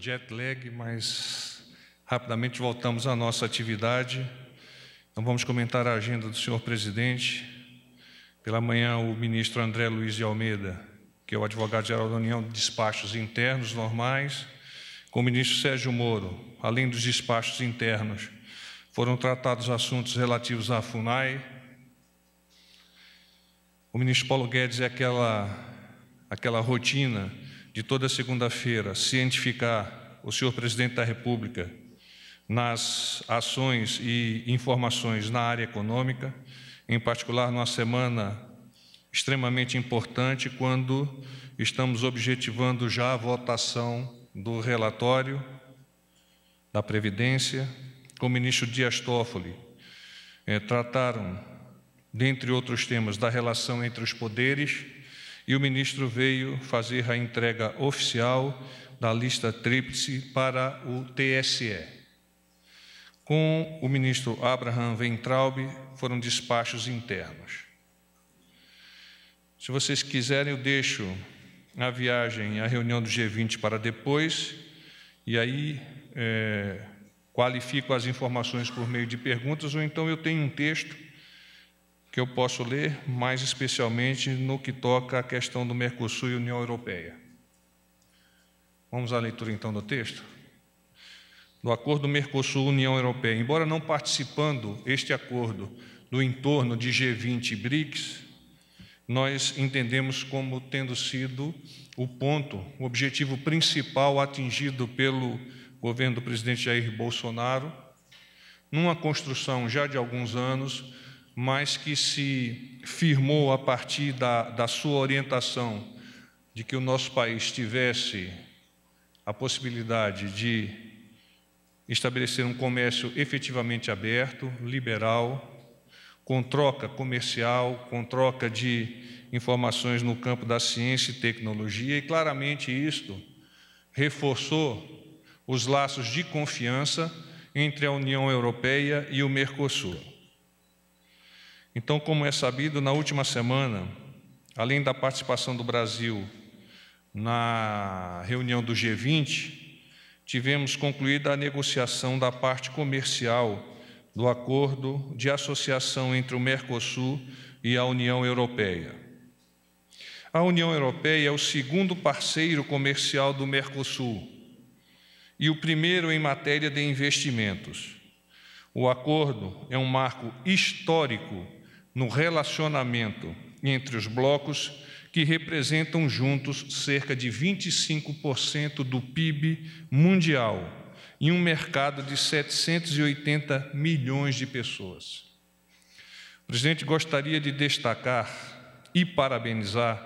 jet lag, mas rapidamente voltamos à nossa atividade. Então vamos comentar a agenda do senhor presidente. Pela manhã, o ministro André Luiz de Almeida, que é o advogado-geral da União, despachos internos normais, com o ministro Sérgio Moro, além dos despachos internos, foram tratados assuntos relativos à FUNAI. O ministro Paulo Guedes é aquela, aquela rotina de toda segunda-feira cientificar o senhor presidente da República nas ações e informações na área econômica, em particular numa semana extremamente importante, quando estamos objetivando já a votação do relatório da Previdência com o ministro Dias Toffoli. É, trataram, dentre outros temas, da relação entre os poderes e o ministro veio fazer a entrega oficial da lista tríplice para o TSE. Com o ministro Abraham Weintraub foram despachos internos. Se vocês quiserem, eu deixo a viagem, a reunião do G20 para depois, e aí é, qualifico as informações por meio de perguntas, ou então eu tenho um texto que eu posso ler, mais especialmente no que toca à questão do Mercosul e União Europeia. Vamos à leitura então do texto? Do acordo Mercosul-União Europeia. Embora não participando este acordo do entorno de G20 e BRICS, nós entendemos como tendo sido o ponto, o objetivo principal atingido pelo governo do presidente Jair Bolsonaro, numa construção já de alguns anos mas que se firmou a partir da, da sua orientação de que o nosso país tivesse a possibilidade de estabelecer um comércio efetivamente aberto, liberal, com troca comercial, com troca de informações no campo da ciência e tecnologia, e claramente isto reforçou os laços de confiança entre a União Europeia e o Mercosul. Então, como é sabido, na última semana, além da participação do Brasil na reunião do G20, tivemos concluída a negociação da parte comercial do acordo de associação entre o Mercosul e a União Europeia. A União Europeia é o segundo parceiro comercial do Mercosul e o primeiro em matéria de investimentos. O acordo é um marco histórico no relacionamento entre os blocos que representam juntos cerca de 25% do PIB mundial em um mercado de 780 milhões de pessoas. O presidente gostaria de destacar e parabenizar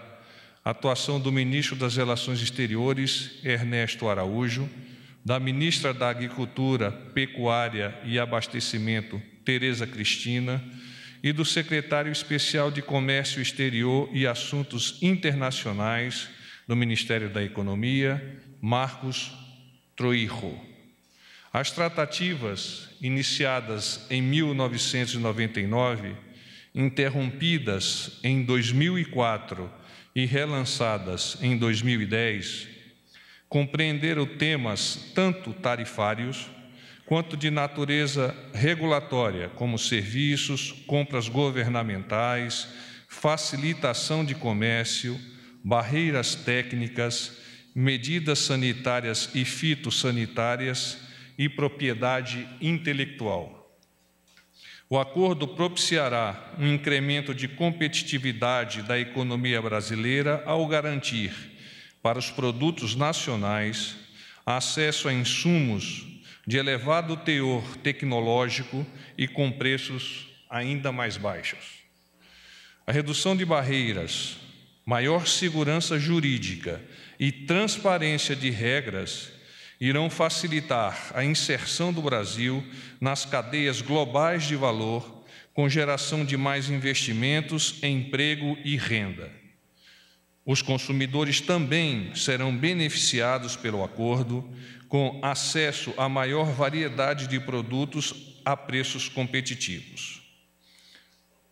a atuação do ministro das Relações Exteriores, Ernesto Araújo, da ministra da Agricultura, Pecuária e Abastecimento, Tereza Cristina, e do secretário especial de Comércio Exterior e Assuntos Internacionais do Ministério da Economia, Marcos Troirro. As tratativas iniciadas em 1999, interrompidas em 2004 e relançadas em 2010, compreenderam temas tanto tarifários quanto de natureza regulatória, como serviços, compras governamentais, facilitação de comércio, barreiras técnicas, medidas sanitárias e fitossanitárias e propriedade intelectual. O acordo propiciará um incremento de competitividade da economia brasileira ao garantir, para os produtos nacionais, acesso a insumos de elevado teor tecnológico e com preços ainda mais baixos. A redução de barreiras, maior segurança jurídica e transparência de regras irão facilitar a inserção do Brasil nas cadeias globais de valor, com geração de mais investimentos, emprego e renda. Os consumidores também serão beneficiados pelo acordo, com acesso a maior variedade de produtos a preços competitivos.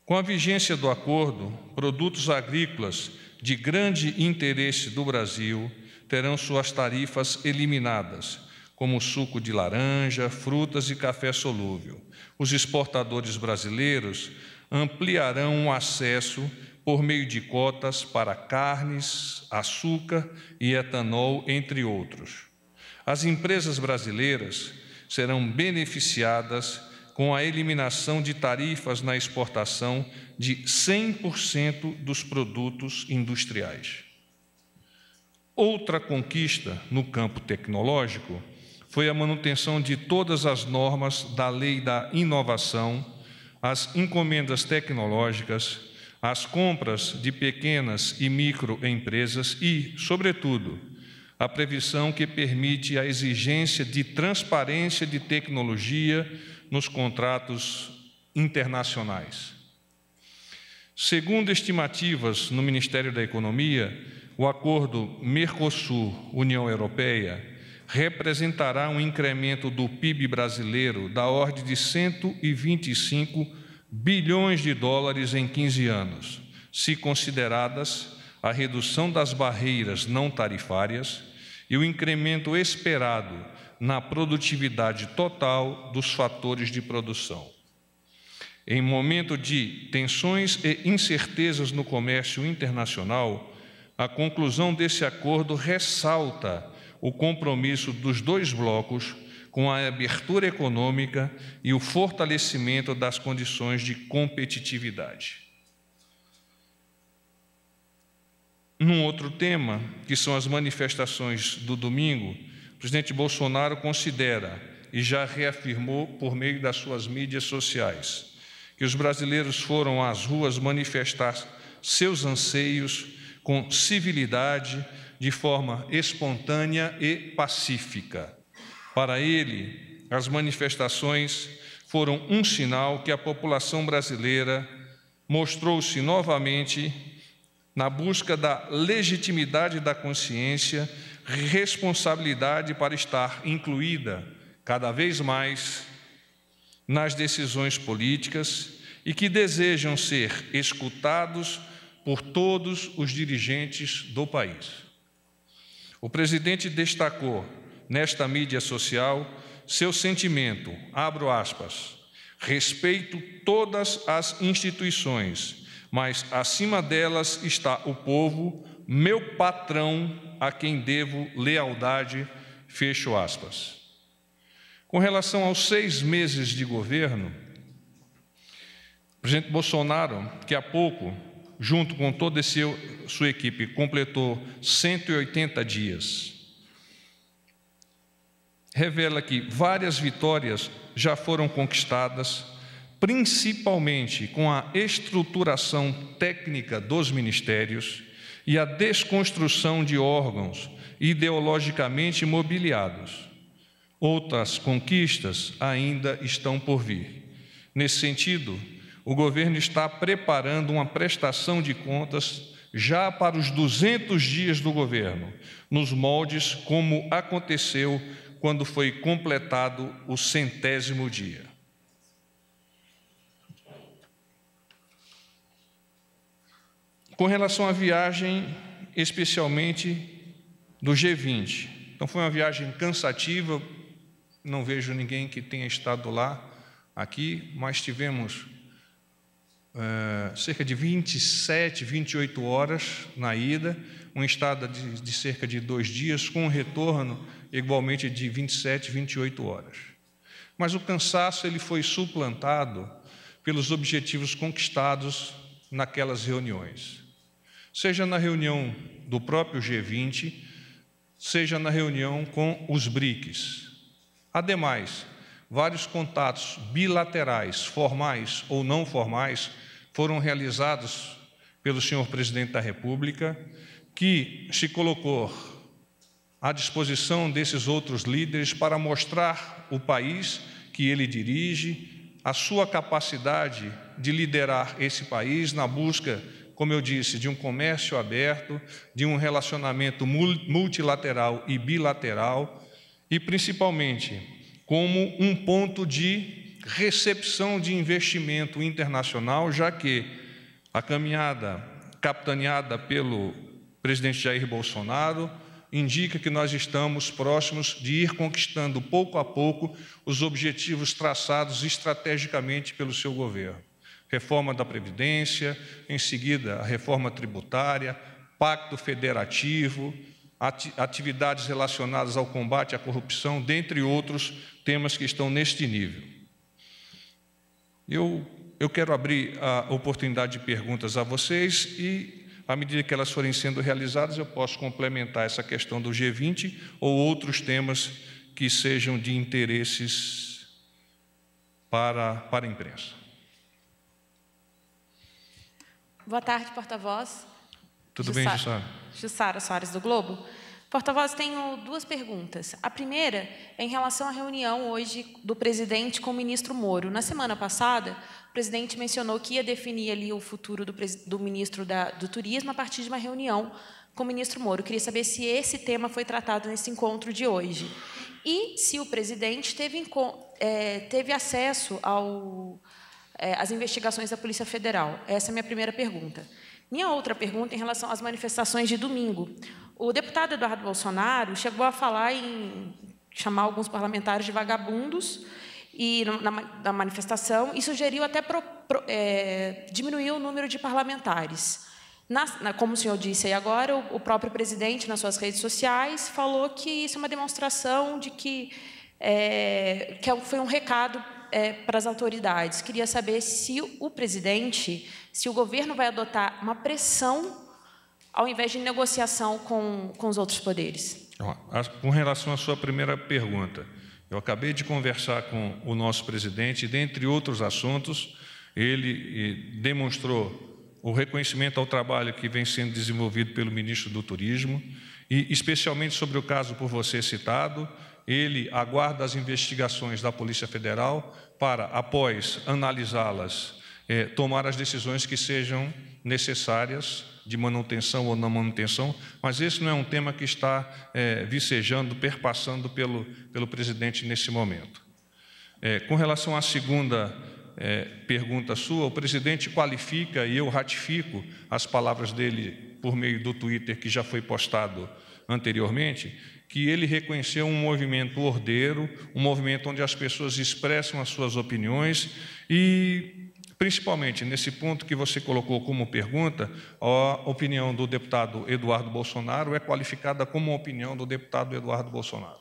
Com a vigência do acordo, produtos agrícolas de grande interesse do Brasil terão suas tarifas eliminadas, como suco de laranja, frutas e café solúvel. Os exportadores brasileiros ampliarão o acesso por meio de cotas para carnes, açúcar e etanol, entre outros. As empresas brasileiras serão beneficiadas com a eliminação de tarifas na exportação de 100% dos produtos industriais. Outra conquista no campo tecnológico foi a manutenção de todas as normas da Lei da Inovação, as encomendas tecnológicas as compras de pequenas e microempresas e, sobretudo, a previsão que permite a exigência de transparência de tecnologia nos contratos internacionais. Segundo estimativas no Ministério da Economia, o acordo Mercosul-União Europeia representará um incremento do PIB brasileiro da ordem de 125 bilhões de dólares em 15 anos, se consideradas a redução das barreiras não tarifárias e o incremento esperado na produtividade total dos fatores de produção. Em momento de tensões e incertezas no comércio internacional, a conclusão desse acordo ressalta o compromisso dos dois blocos com a abertura econômica e o fortalecimento das condições de competitividade. Num outro tema, que são as manifestações do domingo, o presidente Bolsonaro considera e já reafirmou por meio das suas mídias sociais que os brasileiros foram às ruas manifestar seus anseios com civilidade, de forma espontânea e pacífica. Para ele, as manifestações foram um sinal que a população brasileira mostrou-se novamente na busca da legitimidade da consciência, responsabilidade para estar incluída cada vez mais nas decisões políticas e que desejam ser escutados por todos os dirigentes do país. O presidente destacou nesta mídia social seu sentimento, abro aspas, respeito todas as instituições, mas acima delas está o povo, meu patrão, a quem devo lealdade, fecho aspas. Com relação aos seis meses de governo, o presidente Bolsonaro, que há pouco, junto com toda sua equipe, completou 180 dias revela que várias vitórias já foram conquistadas, principalmente com a estruturação técnica dos ministérios e a desconstrução de órgãos ideologicamente mobiliados. Outras conquistas ainda estão por vir. Nesse sentido, o governo está preparando uma prestação de contas já para os 200 dias do governo, nos moldes como aconteceu quando foi completado o centésimo dia. Com relação à viagem, especialmente do G20. Então, foi uma viagem cansativa, não vejo ninguém que tenha estado lá, aqui, mas tivemos é, cerca de 27, 28 horas na ida uma estada de, de cerca de dois dias, com um retorno igualmente de 27, 28 horas. Mas o cansaço ele foi suplantado pelos objetivos conquistados naquelas reuniões. Seja na reunião do próprio G20, seja na reunião com os BRICS. Ademais, vários contatos bilaterais, formais ou não formais, foram realizados pelo senhor presidente da República que se colocou à disposição desses outros líderes para mostrar o país que ele dirige, a sua capacidade de liderar esse país na busca, como eu disse, de um comércio aberto, de um relacionamento multilateral e bilateral, e principalmente como um ponto de recepção de investimento internacional, já que a caminhada capitaneada pelo presidente Jair Bolsonaro, indica que nós estamos próximos de ir conquistando pouco a pouco os objetivos traçados estrategicamente pelo seu governo. Reforma da Previdência, em seguida, a reforma tributária, pacto federativo, atividades relacionadas ao combate à corrupção, dentre outros temas que estão neste nível. Eu, eu quero abrir a oportunidade de perguntas a vocês e à medida que elas forem sendo realizadas, eu posso complementar essa questão do G20 ou outros temas que sejam de interesses para, para a imprensa. Boa tarde, porta-voz. Tudo Jussara, bem, Jussara? Jussara Soares do Globo. Porta-voz, tenho duas perguntas. A primeira é em relação à reunião hoje do presidente com o ministro Moro. Na semana passada, o presidente mencionou que ia definir ali o futuro do, do ministro da, do Turismo a partir de uma reunião com o ministro Moro. Eu queria saber se esse tema foi tratado nesse encontro de hoje. E se o presidente teve, é, teve acesso é, às investigações da Polícia Federal. Essa é a minha primeira pergunta. Minha outra pergunta é em relação às manifestações de domingo. O deputado Eduardo Bolsonaro chegou a falar em chamar alguns parlamentares de vagabundos e na, na manifestação e sugeriu até pro, pro, é, diminuir o número de parlamentares. Na, na, como o senhor disse aí agora, o, o, próprio presidente, nas suas redes sociais, falou que isso é uma demonstração de que, é, que é foi um recado é, para as autoridades. Queria saber se o presidente, se o governo vai adotar uma pressão ao invés de negociação com, com os outros poderes. Com relação à sua primeira pergunta, eu acabei de conversar com o nosso presidente e, dentre outros assuntos, ele eh, demonstrou o reconhecimento ao trabalho que vem sendo desenvolvido pelo ministro do Turismo e, especialmente sobre o caso por você citado, ele aguarda as investigações da Polícia Federal para, após analisá-las é, tomar as decisões que sejam necessárias de manutenção ou não manutenção, mas esse não é um tema que está é, vicejando, perpassando pelo, pelo presidente nesse momento. É, com relação à segunda é, pergunta sua, o presidente qualifica e eu ratifico as palavras dele por meio do Twitter que já foi postado anteriormente, que ele reconheceu um movimento ordeiro, um movimento onde as pessoas expressam as suas opiniões e principalmente nesse ponto que você colocou como pergunta, a opinião do deputado Eduardo Bolsonaro é qualificada como a opinião do deputado Eduardo Bolsonaro.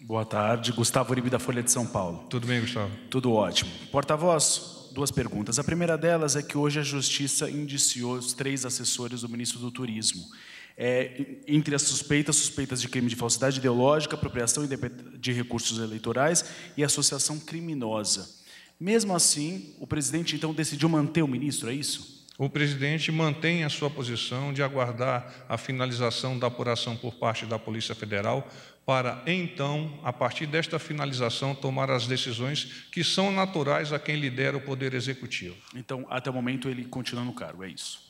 Boa tarde, Gustavo Uribe da Folha de São Paulo. Tudo bem, Gustavo? Tudo ótimo. Porta-voz, duas perguntas. A primeira delas é que hoje a Justiça indiciou os três assessores do ministro do Turismo é, entre as suspeitas, suspeitas de crime de falsidade ideológica, apropriação de recursos eleitorais e associação criminosa. Mesmo assim, o presidente então decidiu manter o ministro, é isso? O presidente mantém a sua posição de aguardar a finalização da apuração por parte da Polícia Federal para então, a partir desta finalização, tomar as decisões que são naturais a quem lidera o poder executivo. Então, até o momento ele continua no cargo, é isso.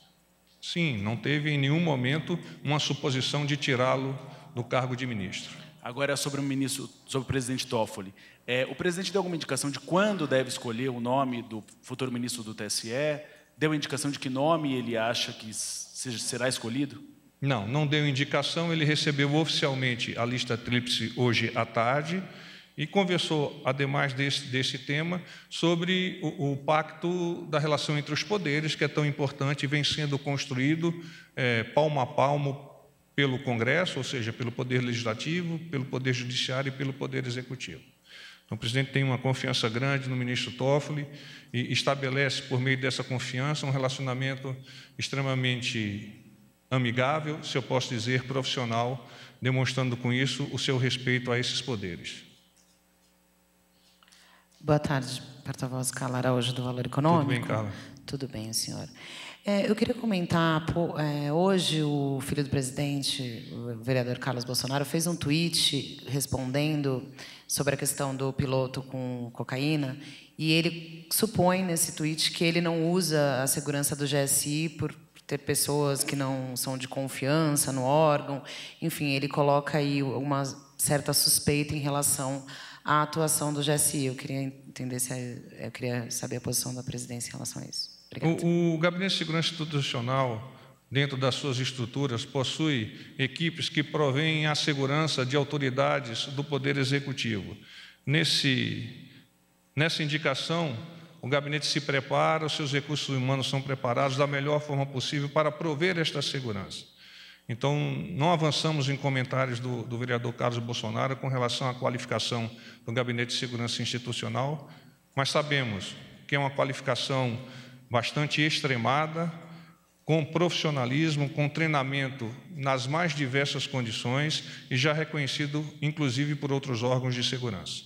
Sim, não teve em nenhum momento uma suposição de tirá-lo do cargo de ministro. Agora é sobre o ministro, sobre o presidente Toffoli. É, o presidente deu alguma indicação de quando deve escolher o nome do futuro ministro do TSE? Deu indicação de que nome ele acha que seja, será escolhido? Não, não deu indicação. Ele recebeu oficialmente a lista tríplice hoje à tarde e conversou, ademais desse, desse tema, sobre o, o, pacto da relação entre os poderes, que é tão importante e vem sendo construído é, palmo a palmo pelo Congresso, ou seja, pelo Poder Legislativo, pelo Poder Judiciário e pelo Poder Executivo. Então, o presidente tem uma confiança grande no ministro Toffoli e estabelece, por meio dessa confiança, um relacionamento extremamente amigável, se eu posso dizer, profissional, demonstrando com isso o seu respeito a esses poderes. Boa tarde, porta-voz Carla Araújo, do Valor Econômico. Tudo bem, Carla? Tudo bem, senhor. É, eu queria comentar, pô, é, hoje o filho do presidente, o vereador Carlos Bolsonaro, fez um tweet respondendo sobre a questão do piloto com cocaína e ele supõe nesse tweet que ele não usa a segurança do GSI por ter pessoas que não são de confiança no órgão. Enfim, ele coloca aí uma certa suspeita em relação a atuação do GSI. Eu queria entender se é, eu queria saber a posição da presidência em relação a isso. O, o, Gabinete de Segurança Institucional, dentro das suas estruturas, possui equipes que provêm a segurança de autoridades do Poder Executivo. Nesse, nessa indicação, o gabinete se prepara, os seus recursos humanos são preparados da melhor forma possível para prover esta segurança. Então, não avançamos em comentários do, do, vereador Carlos Bolsonaro com relação à qualificação do Gabinete de Segurança Institucional, mas sabemos que é uma qualificação bastante extremada, com profissionalismo, com treinamento nas mais diversas condições e já reconhecido, inclusive, por outros órgãos de segurança.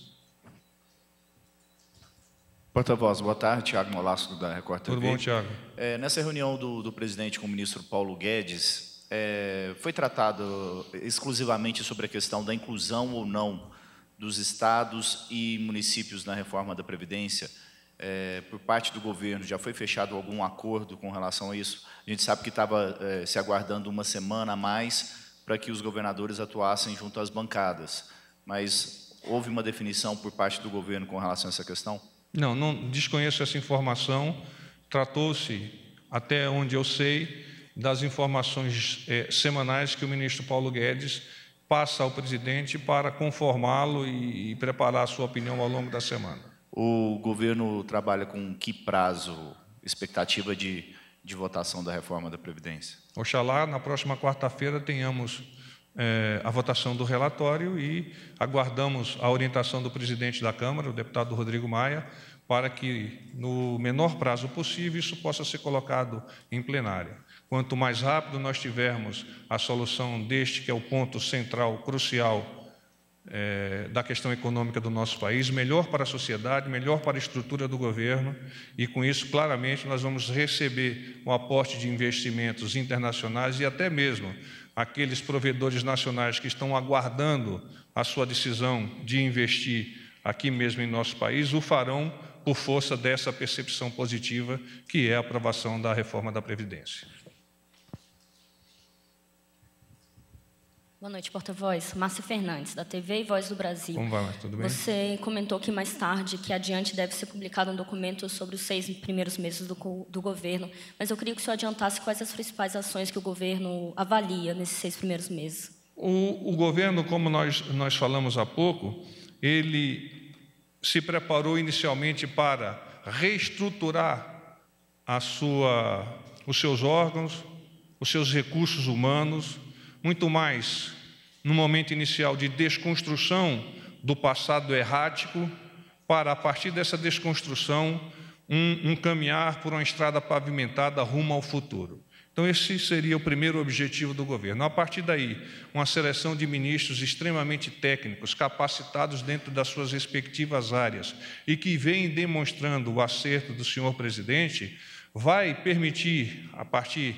Porta-voz, boa tarde. Tiago Molasco, da Record TV. Tudo bom, Tiago? É, nessa reunião do, do presidente com o ministro Paulo Guedes, é, foi tratado exclusivamente sobre a questão da inclusão ou não dos estados e municípios na reforma da Previdência. É, por parte do governo, já foi fechado algum acordo com relação a isso? A gente sabe que estava é, se aguardando uma semana a mais para que os governadores atuassem junto às bancadas, mas houve uma definição por parte do governo com relação a essa questão? Não, não desconheço essa informação. Tratou-se, até onde eu sei, das informações eh, semanais que o ministro Paulo Guedes passa ao presidente para conformá-lo e, e preparar a sua opinião ao longo da semana. O governo trabalha com que prazo expectativa de, de votação da reforma da Previdência? Oxalá, na próxima quarta-feira, tenhamos eh, a votação do relatório e aguardamos a orientação do presidente da Câmara, o deputado Rodrigo Maia, para que, no menor prazo possível, isso possa ser colocado em plenária. Quanto mais rápido nós tivermos a solução deste, que é o ponto central, crucial é, da questão econômica do nosso país, melhor para a sociedade, melhor para a estrutura do governo, e com isso, claramente, nós vamos receber um aporte de investimentos internacionais e até mesmo aqueles provedores nacionais que estão aguardando a sua decisão de investir aqui mesmo em nosso país, o farão por força dessa percepção positiva que é a aprovação da reforma da Previdência. Boa noite, porta-voz. Márcia Fernandes, da TV e Voz do Brasil. Como vai, Tudo bem? Você comentou que mais tarde, que adiante deve ser publicado um documento sobre os seis primeiros meses do, do governo, mas eu queria que o senhor adiantasse quais as principais ações que o governo avalia nesses seis primeiros meses. O, o governo, como nós, nós falamos há pouco, ele se preparou inicialmente para reestruturar a sua, os seus órgãos, os seus recursos humanos, muito mais no momento inicial de desconstrução do passado errático, para, a partir dessa desconstrução, um, um caminhar por uma estrada pavimentada rumo ao futuro. Então, esse seria o primeiro objetivo do governo. A partir daí, uma seleção de ministros extremamente técnicos, capacitados dentro das suas respectivas áreas e que vêm demonstrando o acerto do senhor presidente, vai permitir, a partir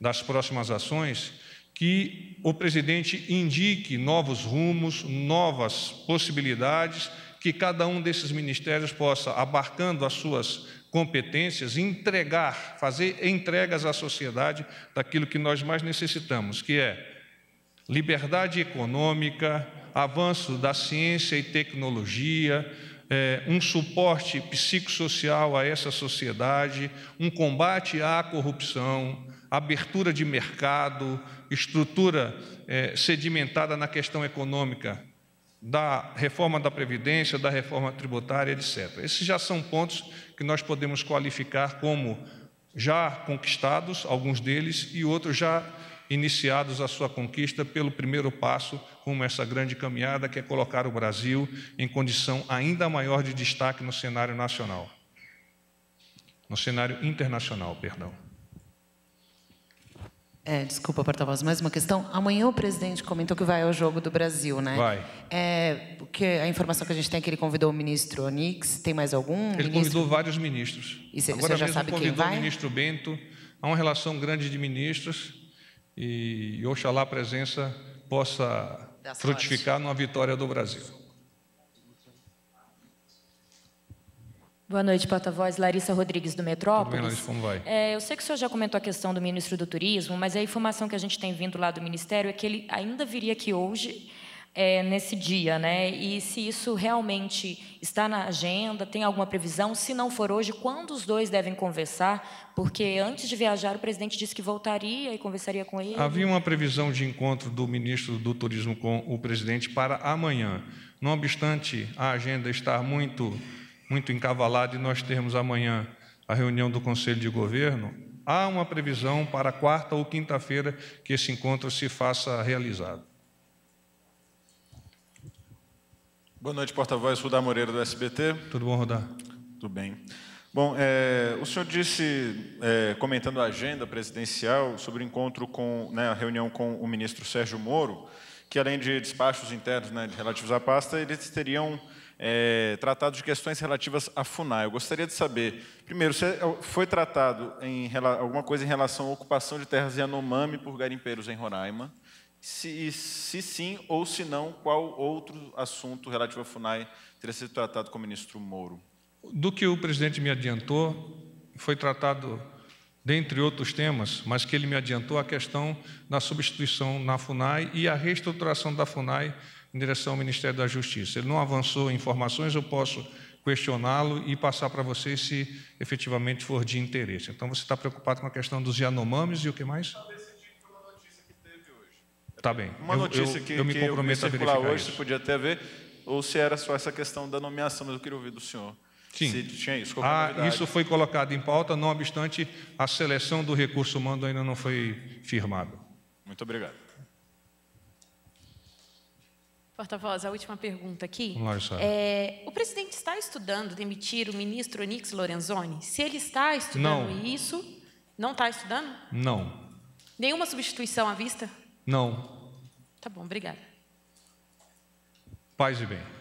das próximas ações, que o presidente indique novos rumos, novas possibilidades, que cada um desses ministérios possa, abarcando as suas competências, entregar, fazer entregas à sociedade daquilo que nós mais necessitamos, que é liberdade econômica, avanço da ciência e tecnologia, é, um suporte psicossocial a essa sociedade, um combate à corrupção, abertura de mercado, estrutura é, sedimentada na questão econômica, da reforma da Previdência, da reforma tributária, etc. Esses já são pontos que nós podemos qualificar como já conquistados, alguns deles, e outros já iniciados a sua conquista pelo primeiro passo rumo a essa grande caminhada, que é colocar o Brasil em condição ainda maior de destaque no cenário nacional. No cenário internacional, perdão. É, desculpa, porta-voz, mais uma questão. Amanhã o presidente comentou que vai ao jogo do Brasil, né? Vai. É, porque a informação que a gente tem é que ele convidou o ministro Onix, tem mais algum? Ele ministro? convidou vários ministros. E cê, Agora já sabe convidou quem vai? o ministro Bento, há uma relação grande de ministros e, e oxalá a presença possa frutificar numa vitória do Brasil. Boa noite, porta-voz. Larissa Rodrigues, do Metrópolis. Boa bem, como vai? É, eu sei que o senhor já comentou a questão do ministro do Turismo, mas a informação que a gente tem vindo lá do Ministério é que ele ainda viria aqui hoje, é, nesse dia, né? E se isso realmente está na agenda, tem alguma previsão? Se não for hoje, quando os dois devem conversar? Porque antes de viajar, o presidente disse que voltaria e conversaria com ele. Havia uma previsão de encontro do ministro do Turismo com o presidente para amanhã. Não obstante a agenda estar muito muito encavalado e nós termos amanhã a reunião do Conselho de Governo, há uma previsão para quarta ou quinta-feira que esse encontro se faça realizado. Boa noite, porta-voz Rudá Moreira do SBT. Tudo bom, Rudá? Tudo bem. Bom, é, o senhor disse, é, comentando a agenda presidencial, sobre o encontro com, né, a reunião com o ministro Sérgio Moro, que além de despachos internos né, relativos à pasta, eles teriam é, tratado de questões relativas à FUNAI. Eu gostaria de saber, primeiro, se foi tratado em, alguma coisa em relação à ocupação de terras Yanomami por garimpeiros em Roraima? Se, se sim ou se não, qual outro assunto relativo à FUNAI teria sido tratado com o ministro Moro? Do que o presidente me adiantou, foi tratado, dentre outros temas, mas que ele me adiantou, a questão da substituição na FUNAI e a reestruturação da FUNAI em direção ao Ministério da Justiça. Ele não avançou informações, eu posso questioná-lo e passar para vocês se efetivamente for de interesse. Então, você está preocupado com a questão dos Yanomamis e o que mais? Tá bem. Uma notícia eu, que, eu me que comprometo eu a verificar hoje, isso. você podia até ver, ou se era só essa questão da nomeação, mas eu queria ouvir do senhor. Sim. Se tinha isso, ah, isso foi colocado em pauta, não obstante, a seleção do recurso humano ainda não foi firmada. Muito obrigado. Porta-voz, a última pergunta aqui. lá, é, o presidente está estudando demitir o ministro Onix Lorenzoni? Se ele está estudando não. isso, não está estudando? Não. Nenhuma substituição à vista? Não. Tá bom, obrigada. Paz e bem.